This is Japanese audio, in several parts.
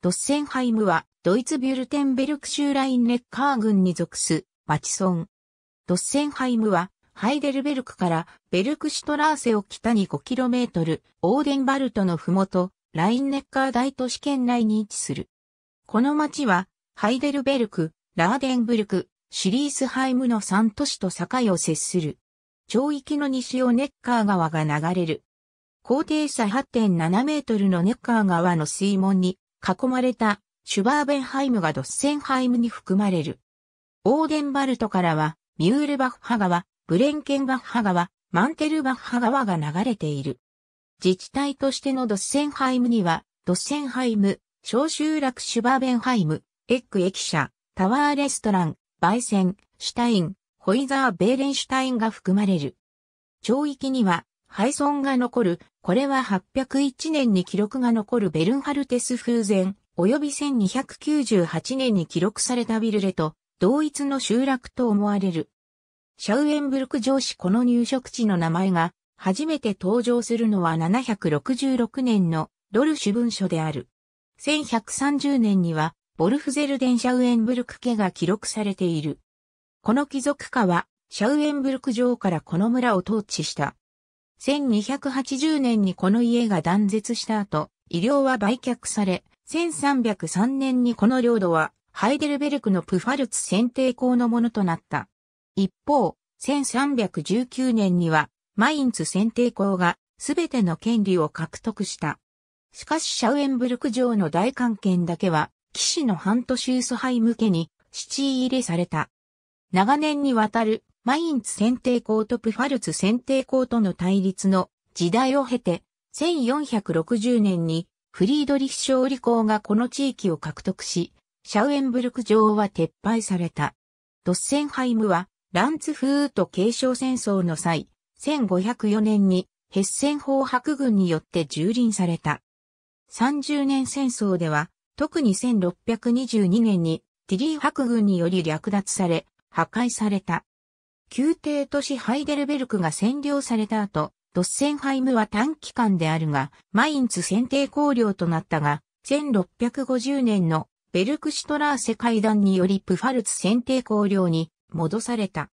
ドッセンハイムは、ドイツビュルテンベルク州ラインネッカー郡に属す、町村。ドッセンハイムは、ハイデルベルクからベルクシュトラーセを北に 5km、オーデンバルトのふもと、ラインネッカー大都市圏内に位置する。この町は、ハイデルベルク、ラーデンブルク、シリースハイムの3都市と境を接する。町域の西をネッカー川が流れる。高低差8.7メートルのネッカー川の水門に囲まれたシュバーベンハイムがドッセンハイムに含まれる。オーデンバルトからは、ミュールバッハ川、ブレンケンバッハ川、マンテルバッハ川が流れている。自治体としてのドッセンハイムには、ドッセンハイム、小集落シュバーベンハイム、エッグ駅舎、タワーレストラン、焙煎、シュタイン、ホイザー・ベーレンシュタインが含まれる。町域には、廃村が残る、これは801年に記録が残るベルンハルテス風前、及び1298年に記録されたビルレと、同一の集落と思われる。シャウエンブルク城市この入植地の名前が、初めて登場するのは766年のドルシュ文書である。1130年には、ボルフゼルデン・シャウエンブルク家が記録されている。この貴族家は、シャウエンブルク城からこの村を統治した。1280年にこの家が断絶した後、医療は売却され、1303年にこの領土はハイデルベルクのプファルツ選定校のものとなった。一方、1319年にはマインツ選定校がすべての権利を獲得した。しかしシャウエンブルク城の大関権だけは、騎士の半年ウソハイ向けに、七入れされた。長年にわたるマインツ選定校とプファルツ選定校との対立の時代を経て、1460年にフリードリッシュオリ校がこの地域を獲得し、シャウエンブルク城は撤廃された。ドッセンハイムは、ランツフート継承戦争の際、1504年にヘッセン法白軍によって蹂躙された。30年戦争では、特に1622年にティリー白軍により略奪され、破壊された。宮廷都市ハイデルベルクが占領された後、ドッセンハイムは短期間であるが、マインツ選定公領となったが、1650年のベルクシュトラーセ会談によりプファルツ選定公領に戻された。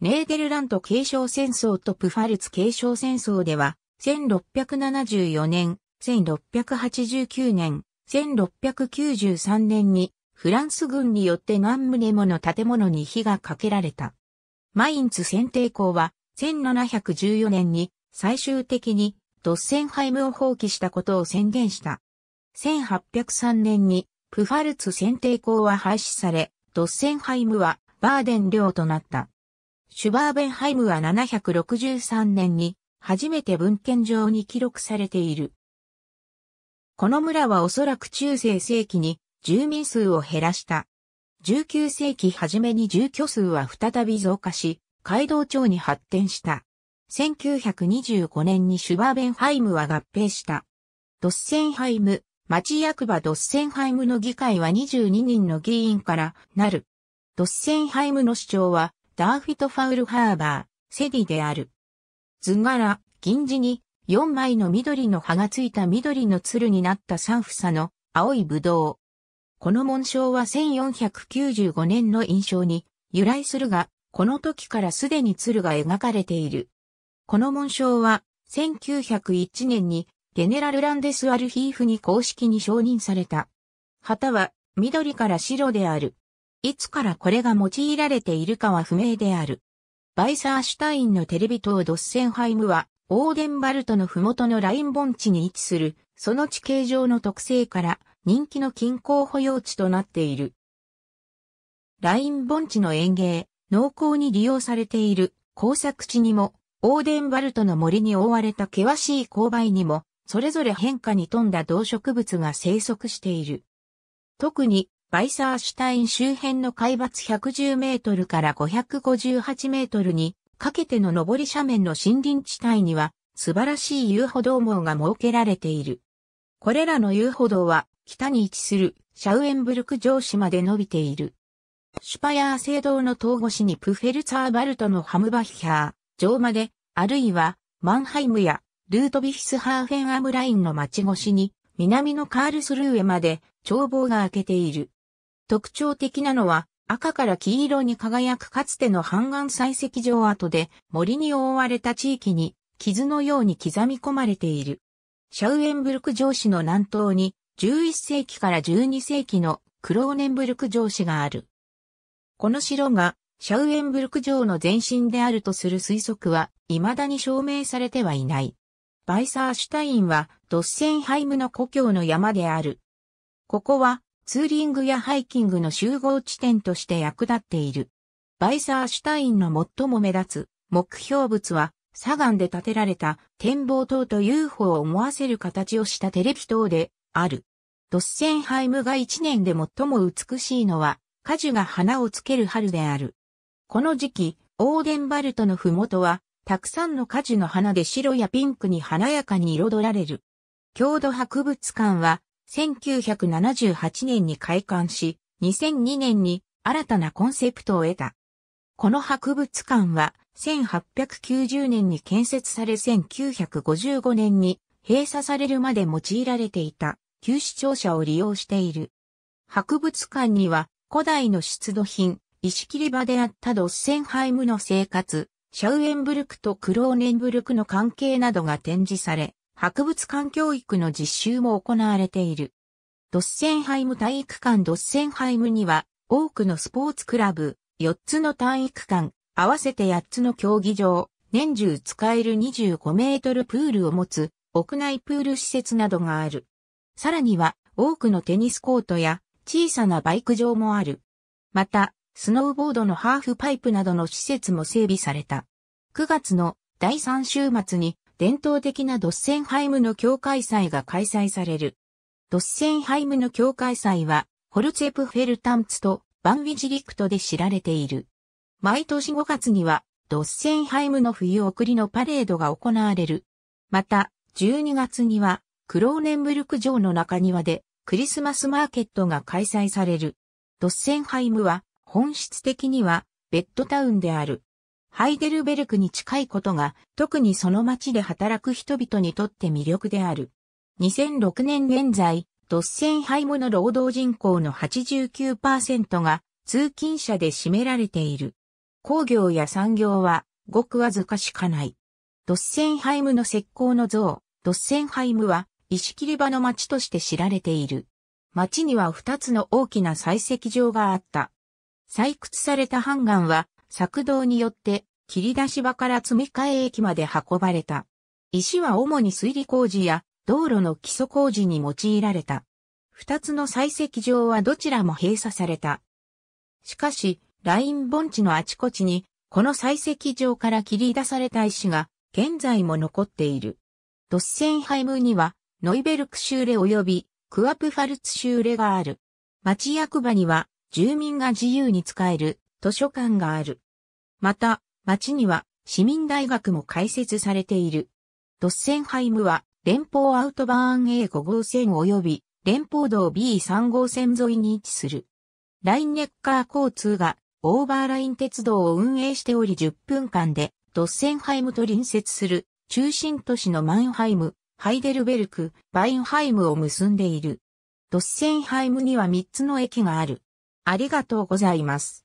ネーデルラント継承戦争とプファルツ継承戦争では、1674年、1689年、1693年にフランス軍によって何棟もの建物に火がかけられた。マインツ選定校は1714年に最終的にドッセンハイムを放棄したことを宣言した。1803年にプファルツ選定校は廃止され、ドッセンハイムはバーデン領となった。シュバーベンハイムは763年に初めて文献上に記録されている。この村はおそらく中世世紀に住民数を減らした19世紀初めに住居数は再び増加し、街道町に発展した。1925年にシュバーベンハイムは合併した。ドッセンハイム、町役場ドッセンハイムの議会は22人の議員からなる。ドッセンハイムの市長はダーフィト・ファウル・ハーバー、セディである。図柄、銀字に4枚の緑の葉がついた緑の鶴になった三房の青いぶどう。この紋章は1495年の印象に由来するが、この時からすでに鶴が描かれている。この紋章は、1901年にゲネラル・ランデス・アルヒーフに公式に承認された。旗は緑から白である。いつからこれが用いられているかは不明である。バイサーシュタインのテレビ塔ドッセンハイムは、オーデンバルトの麓のライン盆地に位置する、その地形上の特性から、人気の近郊保養地となっている。ライン盆地の園芸、農耕に利用されている工作地にも、オーデンバルトの森に覆われた険しい勾配にも、それぞれ変化に富んだ動植物が生息している。特に、バイサーシュタイン周辺の海抜110メートルから558メートルにかけての上り斜面の森林地帯には素晴らしい遊歩道網が設けられている。これらの遊歩道は北に位置するシャウエンブルク城市まで伸びている。シュパヤー聖堂の東越しにプフェルツァーバルトのハムバヒャー、城まで、あるいはマンハイムやルートビヒスハーフェンアムラインの町越しに、南のカールスルーへまで眺望が開けている。特徴的なのは、赤から黄色に輝くかつての半岸採石場跡で森に覆われた地域に傷のように刻み込まれている。シャウエンブルク城市の南東に11世紀から12世紀のクローネンブルク城市がある。この城がシャウエンブルク城の前身であるとする推測は未だに証明されてはいない。バイサーシュタインはドッセンハイムの故郷の山である。ここはツーリングやハイキングの集合地点として役立っている。バイサーシュタインの最も目立つ目標物は砂岩で建てられた展望塔と UFO を思わせる形をしたテレビ塔である。ドッセンハイムが一年で最も美しいのは、果樹が花をつける春である。この時期、オーデンバルトの麓は、たくさんの果樹の花で白やピンクに華やかに彩られる。郷土博物館は、1978年に開館し、2002年に新たなコンセプトを得た。この博物館は、1890年に建設され1955年に閉鎖されるまで用いられていた。旧市庁舎を利用している。博物館には古代の出土品、石切り場であったドッセンハイムの生活、シャウエンブルクとクローネンブルクの関係などが展示され、博物館教育の実習も行われている。ドッセンハイム体育館ドッセンハイムには多くのスポーツクラブ、4つの体育館、合わせて8つの競技場、年中使える25メートルプールを持つ屋内プール施設などがある。さらには多くのテニスコートや小さなバイク場もある。また、スノーボードのハーフパイプなどの施設も整備された。9月の第3週末に伝統的なドッセンハイムの教会祭が開催される。ドッセンハイムの教会祭は、ホルツェプフェルタンツとバンウィジリクトで知られている。毎年5月には、ドッセンハイムの冬送りのパレードが行われる。また、12月には、クローネンブルク城の中庭でクリスマスマーケットが開催される。ドッセンハイムは本質的にはベッドタウンである。ハイデルベルクに近いことが特にその街で働く人々にとって魅力である。2006年現在、ドッセンハイムの労働人口の89%が通勤者で占められている。工業や産業はごくわずかしかない。ドッセンハイムの石膏の像、ドッセンハイムは石切場の町として知られている。町には2つの大きな採石場があった。採掘された半岩は、作動によって、切り出し場から積み替え駅まで運ばれた。石は主に水利工事や道路の基礎工事に用いられた。二つの採石場はどちらも閉鎖された。しかし、ライン盆地のあちこちに、この採石場から切り出された石が、現在も残っている。ドッセンハイムには、ノイベルク州レ及びクアプファルツ州レがある。町役場には住民が自由に使える図書館がある。また、町には市民大学も開設されている。ドッセンハイムは連邦アウトバーン A5 号線及び連邦道 B3 号線沿いに位置する。ラインネッカー交通がオーバーライン鉄道を運営しており10分間でドッセンハイムと隣接する中心都市のマンハイム、ハイデルベルク、バインハイムを結んでいる。ドッセンハイムには3つの駅がある。ありがとうございます。